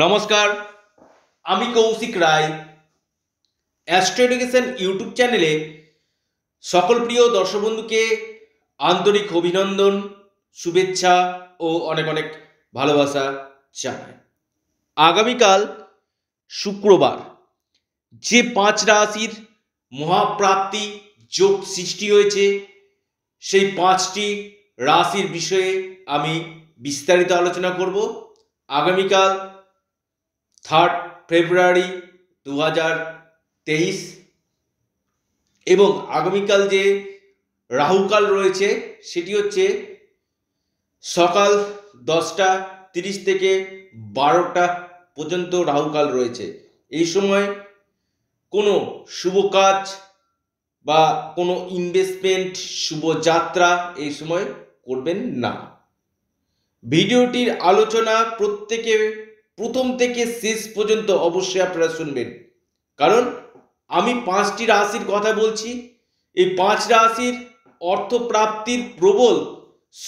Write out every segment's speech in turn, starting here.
নমস্কার আমি Kaushik Roy astro education YouTube চ্যানেলে সকল প্রিয় দর্শক বন্ধুকে আন্তরিক অভিনন্দন শুভেচ্ছা ও অনেক অনেক ভালোবাসা জানাই আগামীকাল শুক্রবার যে পাঁচ রাশির মহাপ্রাপ্তি যোগ সৃষ্টি হয়েছে সেই পাঁচটি রাশির বিষয়ে আমি বিস্তারিত আলোচনা করব আগামীকাল থার্ড ফেব্রুয়ারি দু হাজার তেইশ এবং আগামীকাল যে রাহুকাল রয়েছে সেটি হচ্ছে সকাল দশটা তিরিশ থেকে বারোটা পর্যন্ত রাহুকাল রয়েছে এই সময় কোনো শুভ কাজ বা কোনো ইনভেস্টমেন্ট শুভ যাত্রা এই সময় করবেন না ভিডিওটির আলোচনা প্রত্যেকে প্রথম থেকে শেষ পর্যন্ত অবশ্যই আপনারা শুনবেন কারণ আমি পাঁচটি রাশির কথা বলছি এই পাঁচ রাশির অর্থপ্রাপ্তির প্রবল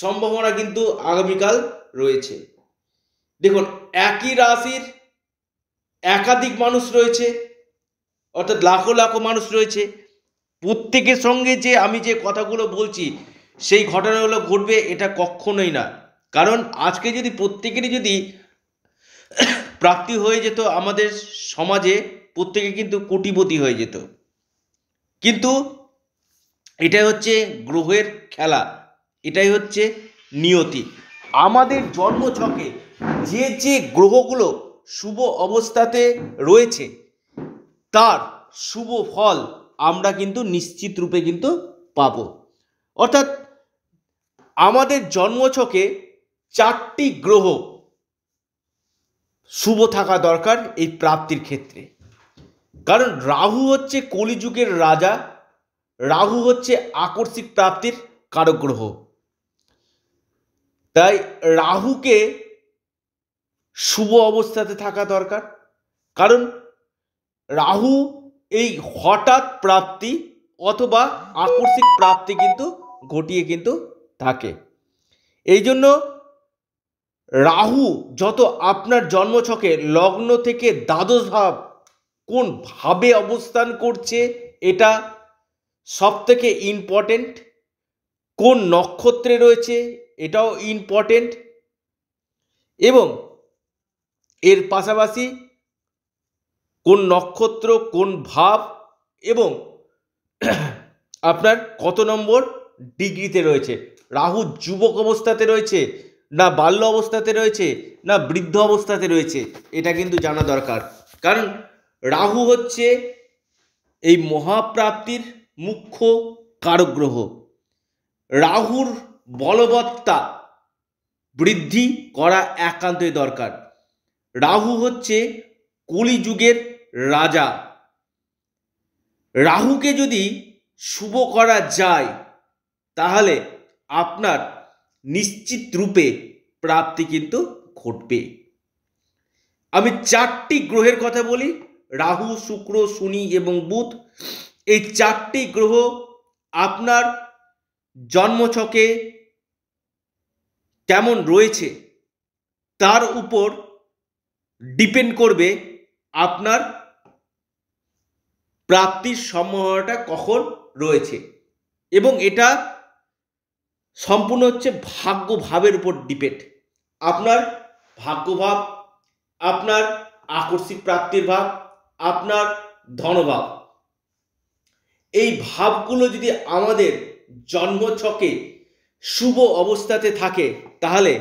সম্ভাবনা কিন্তু আগামীকাল রয়েছে দেখুন একই রাশির একাধিক মানুষ রয়েছে অর্থাৎ লাখো লাখো মানুষ রয়েছে প্রত্যেকের সঙ্গে যে আমি যে কথাগুলো বলছি সেই ঘটনাগুলো ঘটবে এটা কখনোই না কারণ আজকে যদি প্রত্যেকেরই যদি প্রাপ্তি হয়ে যেত আমাদের সমাজে প্রত্যেকে কিন্তু কোটিপতি হয়ে যেত কিন্তু এটাই হচ্ছে গ্রহের খেলা এটাই হচ্ছে নিয়তি আমাদের জন্মছকে যে যে গ্রহগুলো শুভ অবস্থাতে রয়েছে তার শুভ ফল আমরা কিন্তু নিশ্চিত রূপে কিন্তু পাব অর্থাৎ আমাদের জন্মছকে চারটি গ্রহ শুভ থাকা দরকার এই প্রাপ্তির ক্ষেত্রে কারণ রাহু হচ্ছে কলিযুগের রাজা রাহু হচ্ছে আকর্ষিক প্রাপ্তির কারগ্রহ গ্রহ তাই রাহুকে শুভ অবস্থাতে থাকা দরকার কারণ রাহু এই হঠাৎ প্রাপ্তি অথবা আকর্ষিক প্রাপ্তি কিন্তু ঘটিয়ে কিন্তু থাকে এই জন্য রাহু যত আপনার জন্মছকে লগ্ন থেকে দ্বাদশ ভাব কোন ভাবে অবস্থান করছে এটা সব থেকে ইম্পর্টেন্ট কোন নক্ষত্রে রয়েছে এটাও ইম্পর্টেন্ট এবং এর পাশাপাশি কোন নক্ষত্র কোন ভাব এবং আপনার কত নম্বর ডিগ্রিতে রয়েছে রাহু যুবক অবস্থাতে রয়েছে না বাল্য অবস্থাতে রয়েছে না বৃদ্ধ অবস্থাতে রয়েছে এটা কিন্তু জানা দরকার কারণ রাহু হচ্ছে এই মহাপ্রাপ্তির মুখ্য কারগ্রহ রাহুর বলবত্তা বৃদ্ধি করা একান্তই দরকার রাহু হচ্ছে কলিযুগের রাজা রাহুকে যদি শুভ করা যায় তাহলে আপনার নিশ্চিত রূপে প্রাপ্তি কিন্তু ঘটবে আমি চারটি গ্রহের কথা বলি রাহু শুক্র শনি এবং বুধ এই চারটি গ্রহ আপনার জন্মছকে কেমন রয়েছে তার উপর ডিপেন্ড করবে আপনার প্রাপ্তির সম্ভাবনাটা কখন রয়েছে এবং এটা সম্পূর্ণ হচ্ছে ভাগ্যভাবের উপর ডিপেন্ড আপনার ভাগ্যভাব আপনার আকস্মিক প্রাপ্তির ভাব আপনার ধনভাব এই ভাবগুলো যদি আমাদের জন্মছকে শুভ অবস্থাতে থাকে তাহলে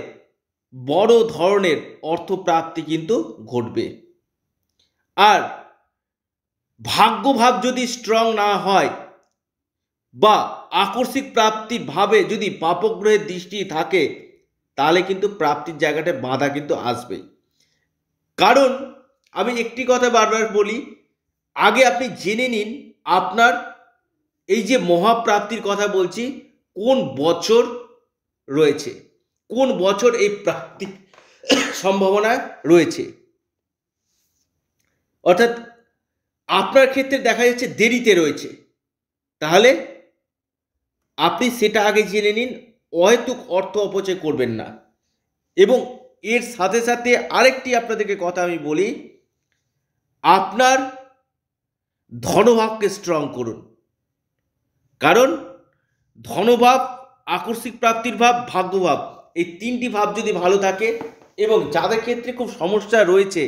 বড় ধরনের অর্থপ্রাপ্তি কিন্তু ঘটবে আর ভাগ্যভাব যদি স্ট্রং না হয় বা আকস্মিক প্রাপ্তিভাবে যদি পাপগ্রহের দৃষ্টি থাকে তাহলে কিন্তু প্রাপ্তির জায়গাটায় বাধা কিন্তু আসবেই কারণ আমি একটি কথা বারবার বলি আগে আপনি জেনে নিন আপনার এই যে মহাপ্রাপ্তির কথা বলছি কোন বছর রয়েছে কোন বছর এই প্রাপ্তি সম্ভাবনা রয়েছে অর্থাৎ আপনার ক্ষেত্রে দেখা যাচ্ছে দেরিতে রয়েছে তাহলে আপনি সেটা আগে জেনে নিন অহেতুক অর্থ অপচয় করবেন না এবং এর সাথে সাথে আরেকটি আপনাদেরকে কথা আমি বলি আপনার ধনভাবকে স্ট্রং করুন কারণ ধনভাব আকস্মিক প্রাপ্তির ভাব ভাগ্যভাব এই তিনটি ভাব যদি ভালো থাকে এবং যাদের ক্ষেত্রে খুব সমস্যা রয়েছে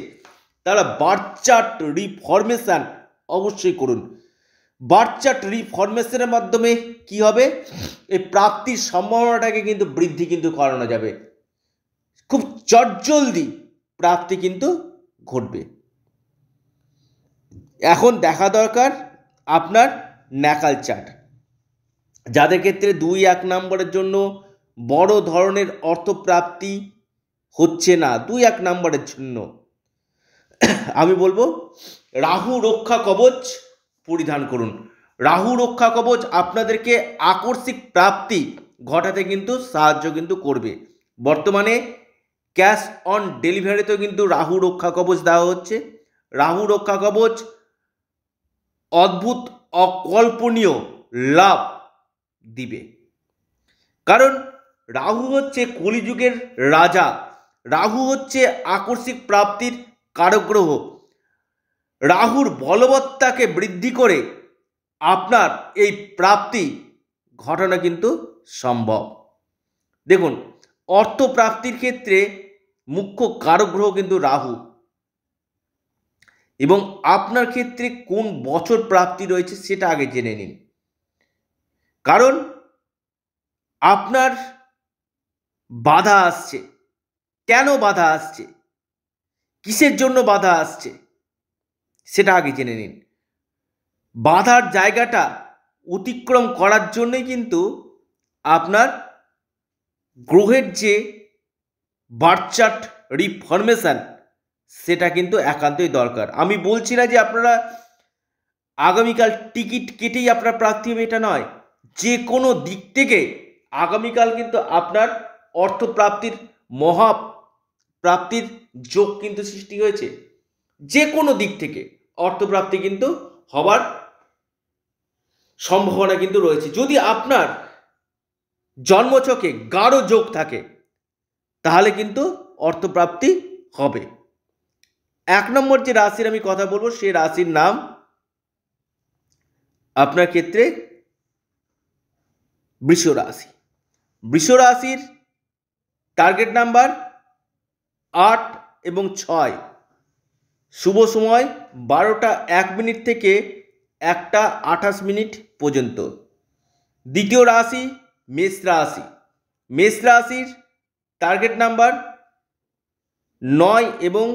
তারা বার্চার্ট চার্ট রিফরমেশান অবশ্যই করুন বার্থ চার্ট রিফরমেশনের মাধ্যমে কি হবে এই প্রাপ্তির সম্ভাবনাটাকে কিন্তু বৃদ্ধি কিন্তু করানো যাবে খুব চটজলদি প্রাপ্তি কিন্তু ঘটবে এখন দেখা দরকার আপনার ন্যাকাল চার্ট যাদের ক্ষেত্রে দুই এক নম্বরের জন্য বড় ধরনের অর্থপ্রাপ্তি হচ্ছে না দুই এক নম্বরের জন্য আমি বলবো রাহু রক্ষা কবচ পরিধান করুন রাহু রক্ষা কবচ আপনাদেরকে আকর্ষিক প্রাপ্তি ঘটাতে কিন্তু সাহায্য কিন্তু করবে বর্তমানে ক্যাশ অন ডেলিভারিতেও কিন্তু রাহু রক্ষা কবচ দেওয়া হচ্ছে রাহু রক্ষা কবচ অদ্ভুত অকল্পনীয় লাভ দিবে কারণ রাহু হচ্ছে কলিযুগের রাজা রাহু হচ্ছে আকর্ষিক প্রাপ্তির কারগ্রহ রাহুর বলবত্তাকে বৃদ্ধি করে আপনার এই প্রাপ্তি ঘটনা কিন্তু সম্ভব দেখুন অর্থ প্রাপ্তির ক্ষেত্রে মুখ্য কারক গ্রহ কিন্তু রাহু এবং আপনার ক্ষেত্রে কোন বছর প্রাপ্তি রয়েছে সেটা আগে জেনে নিন কারণ আপনার বাধা আসছে কেন বাধা আসছে কিসের জন্য বাধা আসছে সেটা আগে জেনে নিন বাঁধার জায়গাটা অতিক্রম করার জন্যই কিন্তু আপনার গ্রহের যে বার্চার্ট রিফরমেশান সেটা কিন্তু একান্তই দরকার আমি বলছি না যে আপনারা আগামীকাল টিকিট কেটেই আপনার প্রার্থী হবে এটা নয় যে কোনো দিক থেকে আগামীকাল কিন্তু আপনার অর্থপ্রাপ্তির মহা প্রাপ্তির যোগ কিন্তু সৃষ্টি হয়েছে যে কোনো দিক থেকে অর্থপ্রাপ্তি কিন্তু হবার সম্ভাবনা কিন্তু রয়েছে যদি আপনার জন্মচকে গাঢ় যোগ থাকে তাহলে কিন্তু অর্থপ্রাপ্তি হবে এক নম্বর যে রাশির আমি কথা বলবো সে রাশির নাম আপনার ক্ষেত্রে বৃষ রাশি বৃষ রাশির টার্গেট নাম্বার আট এবং ছয় শুভ সময় বারোটা এক মিনিট থেকে একটা আঠাশ মিনিট পর্যন্ত দ্বিতীয় রাশি মেষ রাশি মেষ রাশির টার্গেট নাম্বার নয় এবং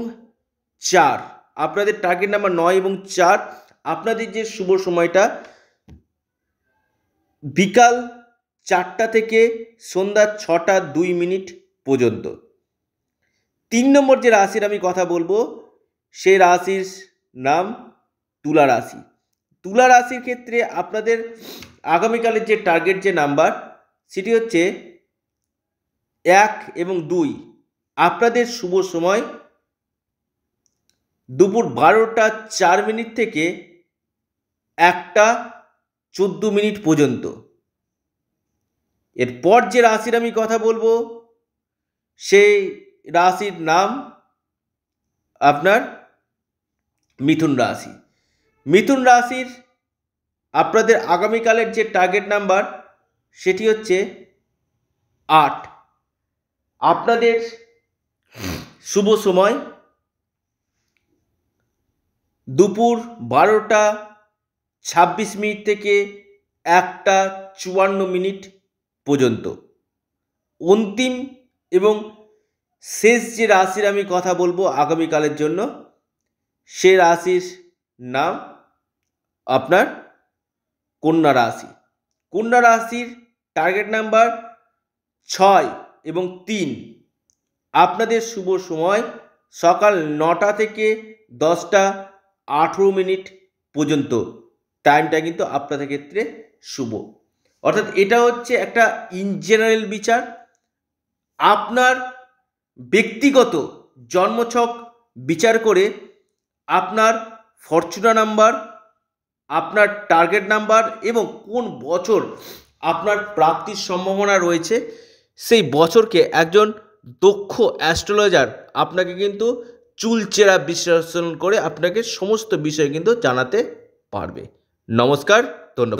চার আপনাদের টার্গেট নাম্বার নয় এবং চার আপনাদের যে শুভ সময়টা বিকাল চারটা থেকে সন্ধ্যা ছটা দুই মিনিট পর্যন্ত তিন নম্বর যে রাশির আমি কথা বলবো সে রাশির নাম তুলা রাশি তুলা রাশির ক্ষেত্রে আপনাদের আগামীকালের যে টার্গেট যে নাম্বার সেটি হচ্ছে এক এবং দুই আপনাদের শুভ সময় দুপুর বারোটা চার মিনিট থেকে একটা চোদ্দো মিনিট পর্যন্ত এরপর যে রাশির আমি কথা বলবো সেই রাশির নাম আপনার মিথুন রাশি মিথুন রাশির আপনাদের আগামীকালের যে টার্গেট নাম্বার সেটি হচ্ছে আট আপনাদের শুভ সময় দুপুর বারোটা ছাব্বিশ মিনিট থেকে একটা চুয়ান্ন মিনিট পর্যন্ত অন্তিম এবং শেষ যে রাশির আমি কথা বলবো আগামীকালের জন্য সে রাশির নাম আপনার কন্যা রাশি কন্যা রাশির টার্গেট নাম্বার ছয় এবং তিন আপনাদের শুভ সময় সকাল নটা থেকে দশটা আঠেরো মিনিট পর্যন্ত টাইমটা কিন্তু আপনাদের ক্ষেত্রে শুভ অর্থাৎ এটা হচ্ছে একটা ইন জেনারেল বিচার আপনার ব্যক্তিগত জন্মছক বিচার করে আপনার ফরচুনা নাম্বার আপনার টার্গেট নাম্বার এবং কোন বছর আপনার প্রাপ্তির সম্ভাবনা রয়েছে সেই বছরকে একজন দক্ষ অ্যাস্ট্রোলজার আপনাকে কিন্তু চুলচেরা বিশ্লেষণ করে আপনাকে সমস্ত বিষয় কিন্তু জানাতে পারবে নমস্কার ধন্যবাদ